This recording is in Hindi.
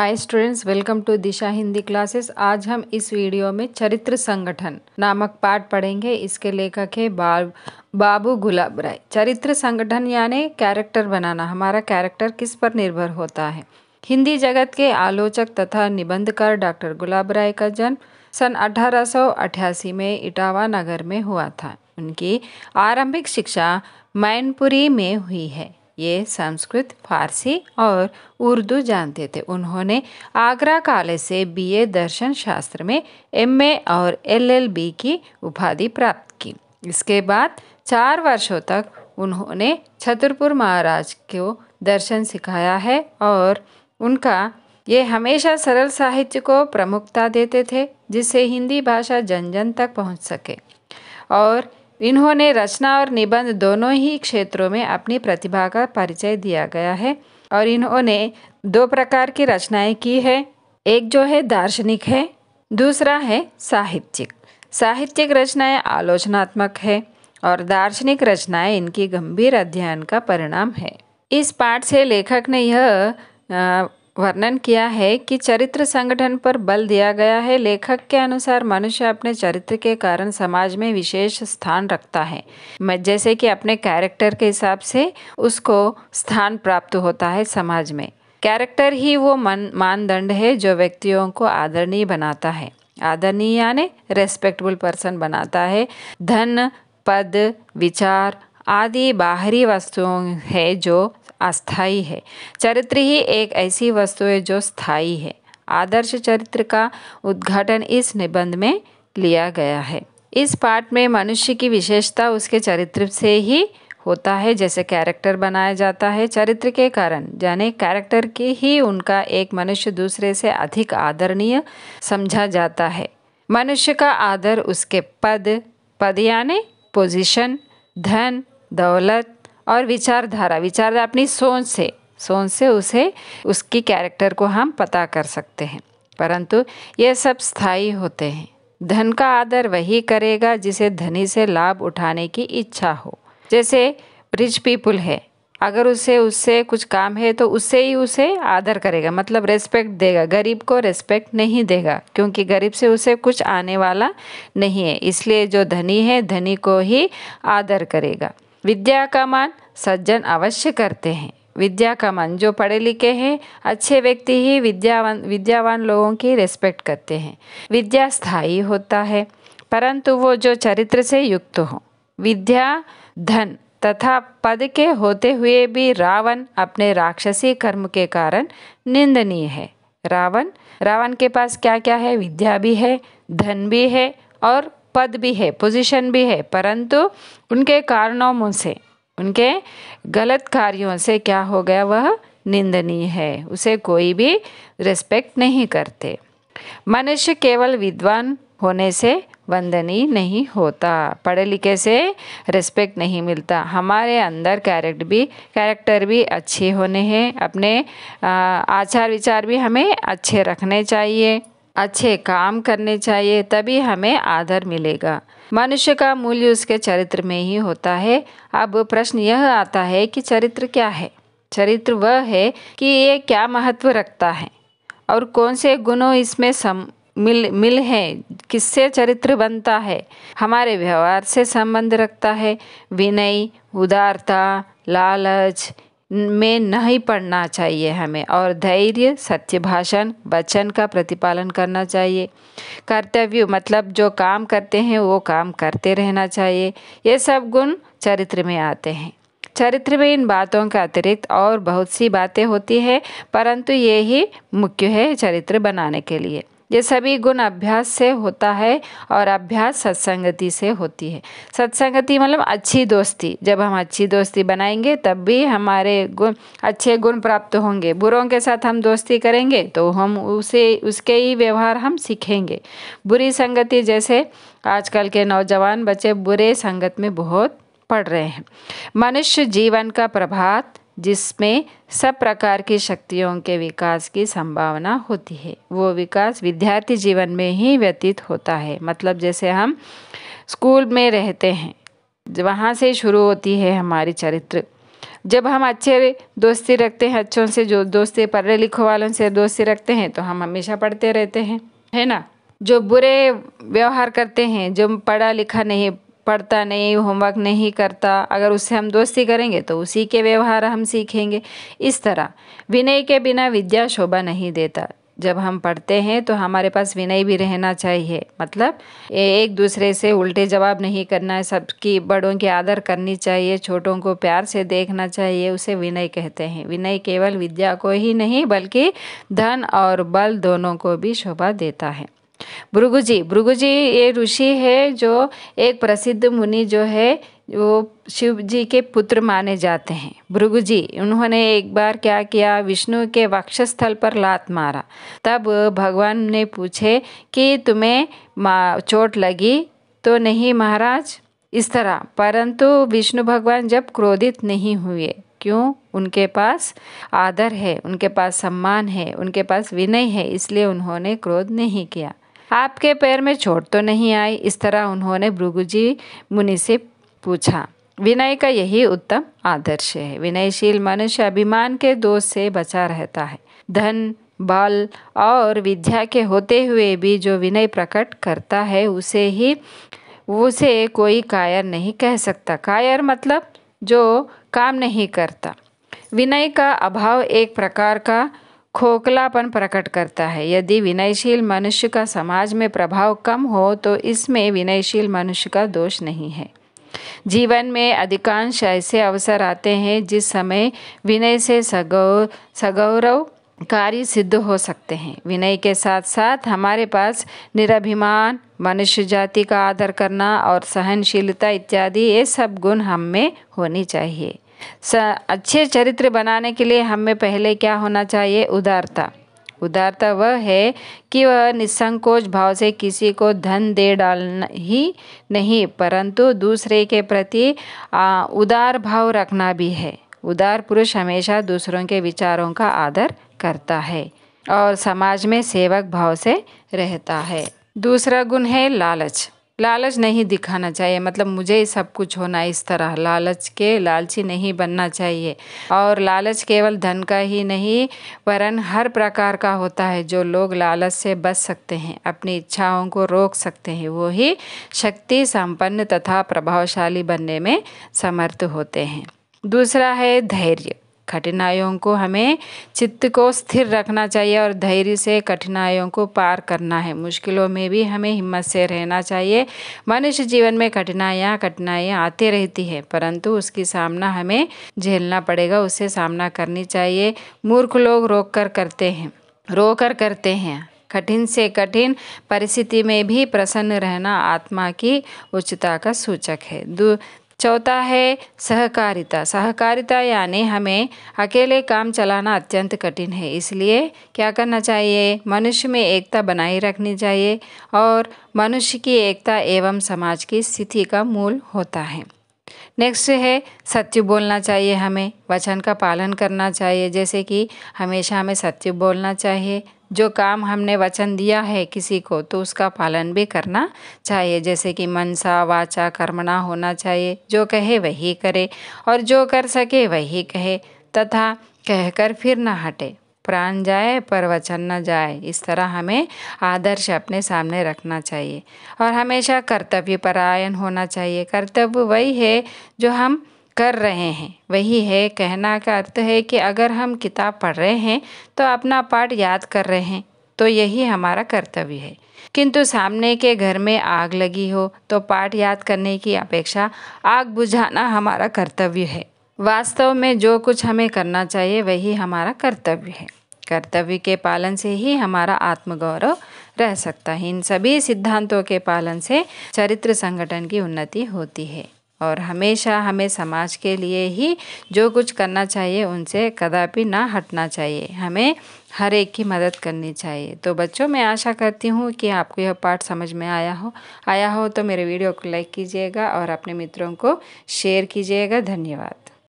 hi students welcome to Disha Hindi classes आज हम इस वीडियो में चरित्र संगठन नामक पाठ पढ़ेंगे इसके लेखक है बाब बाबू गुलाब राय चरित्र संगठन यानी कैरेक्टर बनाना हमारा कैरेक्टर किस पर निर्भर होता है हिंदी जगत के आलोचक तथा निबंधकार डॉक्टर गुलाब राय का जन्म सन अठारह में इटावा नगर में हुआ था उनकी आरंभिक शिक्षा मैनपुरी में हुई है ये संस्कृत फारसी और उर्दू जानते थे उन्होंने आगरा कॉलेज से बीए दर्शन शास्त्र में एमए और एलएलबी की उपाधि प्राप्त की इसके बाद चार वर्षों तक उन्होंने छतरपुर महाराज को दर्शन सिखाया है और उनका ये हमेशा सरल साहित्य को प्रमुखता देते थे जिससे हिंदी भाषा जन जन तक पहुंच सके और इन्होंने रचना और निबंध दोनों ही क्षेत्रों में अपनी प्रतिभा का परिचय दिया गया है और इन्होंने दो प्रकार की रचनाएं की है एक जो है दार्शनिक है दूसरा है साहित्यिक साहित्यिक रचनाएं आलोचनात्मक है और दार्शनिक रचनाएं इनकी गंभीर अध्ययन का परिणाम है इस पाठ से लेखक ने यह वर्णन किया है कि चरित्र संगठन पर बल दिया गया है लेखक के अनुसार मनुष्य अपने चरित्र के कारण समाज में विशेष स्थान रखता है जैसे कि अपने कैरेक्टर के हिसाब से उसको स्थान प्राप्त होता है समाज में कैरेक्टर ही वो मन मानदंड है जो व्यक्तियों को आदरणीय बनाता है आदरणीय यानी रेस्पेक्टेबल पर्सन बनाता है धन पद विचार आदि बाहरी वस्तुओं है जो अस्थाई है चरित्र ही एक ऐसी वस्तु है जो स्थायी है आदर्श चरित्र का उद्घाटन इस निबंध में लिया गया है इस पाठ में मनुष्य की विशेषता उसके चरित्र से ही होता है जैसे कैरेक्टर बनाया जाता है चरित्र के कारण यानी कैरेक्टर के ही उनका एक मनुष्य दूसरे से अधिक आदरणीय समझा जाता है मनुष्य का आदर उसके पद पद यानी पोजीशन धन दौलत और विचारधारा विचारधारा अपनी सोच से सोच से उसे उसकी कैरेक्टर को हम पता कर सकते हैं परंतु ये सब स्थायी होते हैं धन का आदर वही करेगा जिसे धनी से लाभ उठाने की इच्छा हो जैसे रिच पीपुल है अगर उसे उससे कुछ काम है तो उससे ही उसे आदर करेगा मतलब रेस्पेक्ट देगा गरीब को रेस्पेक्ट नहीं देगा क्योंकि गरीब से उसे कुछ आने वाला नहीं है इसलिए जो धनी है धनी को ही आदर करेगा विद्या का मान सज्जन अवश्य करते हैं विद्या का मन जो पढ़े लिखे हैं अच्छे व्यक्ति ही विद्यावान विद्यावान लोगों की रेस्पेक्ट करते हैं विद्या स्थायी होता है परंतु वो जो चरित्र से युक्त हो विद्या धन तथा पद के होते हुए भी रावण अपने राक्षसी कर्म के कारण निंदनीय है रावण रावण के पास क्या क्या है विद्या भी है धन भी है और पद भी है पोजीशन भी है परंतु उनके कारनामों से उनके गलत कार्यों से क्या हो गया वह निंदनीय है उसे कोई भी रिस्पेक्ट नहीं करते मनुष्य केवल विद्वान होने से वंदनीय नहीं होता पढ़े लिखे से रिस्पेक्ट नहीं मिलता हमारे अंदर कैरेक्टर भी कैरेक्टर भी अच्छे होने हैं अपने आचार विचार भी हमें अच्छे रखने चाहिए अच्छे काम करने चाहिए तभी हमें आदर मिलेगा मनुष्य का मूल्य उसके चरित्र में ही होता है अब प्रश्न यह आता है कि चरित्र क्या है चरित्र वह है कि ये क्या महत्व रखता है और कौन से गुणों इसमें सम मिल मिल हैं किससे चरित्र बनता है हमारे व्यवहार से संबंध रखता है विनय उदारता लालच में नहीं पढ़ना चाहिए हमें और धैर्य सत्य भाषण वचन का प्रतिपालन करना चाहिए कर्तव्य मतलब जो काम करते हैं वो काम करते रहना चाहिए ये सब गुण चरित्र में आते हैं चरित्र में इन बातों के अतिरिक्त और बहुत सी बातें होती हैं परंतु ये ही मुख्य है चरित्र बनाने के लिए ये सभी गुण अभ्यास से होता है और अभ्यास सत्संगति से होती है सत्संगति मतलब अच्छी दोस्ती जब हम अच्छी दोस्ती बनाएंगे तब भी हमारे गुण अच्छे गुण प्राप्त होंगे बुरों के साथ हम दोस्ती करेंगे तो हम उसे उसके ही व्यवहार हम सीखेंगे बुरी संगति जैसे आजकल के नौजवान बच्चे बुरे संगत में बहुत पढ़ रहे हैं मनुष्य जीवन का प्रभात जिसमें सब प्रकार की शक्तियों के विकास की संभावना होती है वो विकास विद्यार्थी जीवन में ही व्यतीत होता है मतलब जैसे हम स्कूल में रहते हैं वहाँ से शुरू होती है हमारी चरित्र जब हम अच्छे दोस्ती रखते हैं अच्छों से जो दोस्ती पढ़े लिखो वालों से दोस्ती रखते हैं तो हम हमेशा पढ़ते रहते हैं है ना जो बुरे व्यवहार करते हैं जो पढ़ा लिखा नहीं पढ़ता नहीं होमवर्क नहीं करता अगर उससे हम दोस्ती करेंगे तो उसी के व्यवहार हम सीखेंगे इस तरह विनय के बिना विद्या शोभा नहीं देता जब हम पढ़ते हैं तो हमारे पास विनय भी रहना चाहिए मतलब एक दूसरे से उल्टे जवाब नहीं करना है सबकी बड़ों की आदर करनी चाहिए छोटों को प्यार से देखना चाहिए उसे विनय कहते हैं विनय केवल विद्या को ही नहीं बल्कि धन और बल दोनों को भी शोभा देता है भृगुजी जी भृगु जी ये ऋषि है जो एक प्रसिद्ध मुनि जो है वो शिव जी के पुत्र माने जाते हैं भृगु जी उन्होंने एक बार क्या किया विष्णु के वक्षस्थल पर लात मारा तब भगवान ने पूछे कि तुम्हें चोट लगी तो नहीं महाराज इस तरह परंतु विष्णु भगवान जब क्रोधित नहीं हुए क्यों उनके पास आदर है उनके पास सम्मान है उनके पास विनय है इसलिए उन्होंने क्रोध नहीं किया आपके पैर में चोट तो नहीं आई इस तरह उन्होंने जी मुनि से पूछा विनय का यही उत्तम आदर्श है विनयशील मनुष्य अभिमान के दोष से बचा रहता है धन बल और विद्या के होते हुए भी जो विनय प्रकट करता है उसे ही उसे कोई कायर नहीं कह सकता कायर मतलब जो काम नहीं करता विनय का अभाव एक प्रकार का खोखलापन प्रकट करता है यदि विनयशील मनुष्य का समाज में प्रभाव कम हो तो इसमें विनयशील मनुष्य का दोष नहीं है जीवन में अधिकांश ऐसे अवसर आते हैं जिस समय विनय से सगौ सगौरव कार्य सिद्ध हो सकते हैं विनय के साथ साथ हमारे पास निराभिमान मनुष्य जाति का आदर करना और सहनशीलता इत्यादि ये सब गुण हम में होनी चाहिए अच्छे चरित्र बनाने के लिए हमें पहले क्या होना चाहिए उदारता उदारता वह है कि वह निसंकोच भाव से किसी को धन दे डालना ही नहीं परंतु दूसरे के प्रति आ, उदार भाव रखना भी है उदार पुरुष हमेशा दूसरों के विचारों का आदर करता है और समाज में सेवक भाव से रहता है दूसरा गुण है लालच लालच नहीं दिखाना चाहिए मतलब मुझे सब कुछ होना इस तरह लालच के लालची नहीं बनना चाहिए और लालच केवल धन का ही नहीं वरन हर प्रकार का होता है जो लोग लालच से बच सकते हैं अपनी इच्छाओं को रोक सकते हैं वो ही शक्ति संपन्न तथा प्रभावशाली बनने में समर्थ होते हैं दूसरा है धैर्य कठिनाइयों को हमें चित्त को स्थिर रखना चाहिए और धैर्य से कठिनाइयों को पार करना है मुश्किलों में भी हमें हिम्मत से रहना चाहिए मनुष्य जीवन में कठिनाइयाँ कठिनाइयाँ आती रहती है परंतु उसकी सामना हमें झेलना पड़ेगा उससे सामना करनी चाहिए मूर्ख लोग रोक कर करते हैं रो कर करते हैं कठिन से कठिन परिस्थिति में भी प्रसन्न रहना आत्मा की उच्चता का सूचक है चौथा है सहकारिता सहकारिता यानी हमें अकेले काम चलाना अत्यंत कठिन है इसलिए क्या करना चाहिए मनुष्य में एकता बनाए रखनी चाहिए और मनुष्य की एकता एवं समाज की स्थिति का मूल होता है नेक्स्ट है सत्य बोलना चाहिए हमें वचन का पालन करना चाहिए जैसे कि हमेशा हमें सत्य बोलना चाहिए जो काम हमने वचन दिया है किसी को तो उसका पालन भी करना चाहिए जैसे कि मनसा वाचा कर्मणा होना चाहिए जो कहे वही करे और जो कर सके वही कहे तथा कहकर फिर ना हटे प्राण जाए पर वचन न जाए इस तरह हमें आदर्श अपने सामने रखना चाहिए और हमेशा कर्तव्य परायण होना चाहिए कर्तव्य वही है जो हम कर रहे हैं वही है कहना का अर्थ है कि अगर हम किताब पढ़ रहे हैं तो अपना पाठ याद कर रहे हैं तो यही हमारा कर्तव्य है किंतु सामने के घर में आग लगी हो तो पाठ याद करने की अपेक्षा आग बुझाना हमारा कर्तव्य है वास्तव में जो कुछ हमें करना चाहिए वही हमारा कर्तव्य है कर्तव्य के पालन से ही हमारा आत्मगौरव रह सकता है इन सभी सिद्धांतों के पालन से चरित्र संगठन की उन्नति होती है और हमेशा हमें समाज के लिए ही जो कुछ करना चाहिए उनसे कदापि ना हटना चाहिए हमें हर एक की मदद करनी चाहिए तो बच्चों मैं आशा करती हूँ कि आपको यह पाठ समझ में आया हो आया हो तो मेरे वीडियो को लाइक कीजिएगा और अपने मित्रों को शेयर कीजिएगा धन्यवाद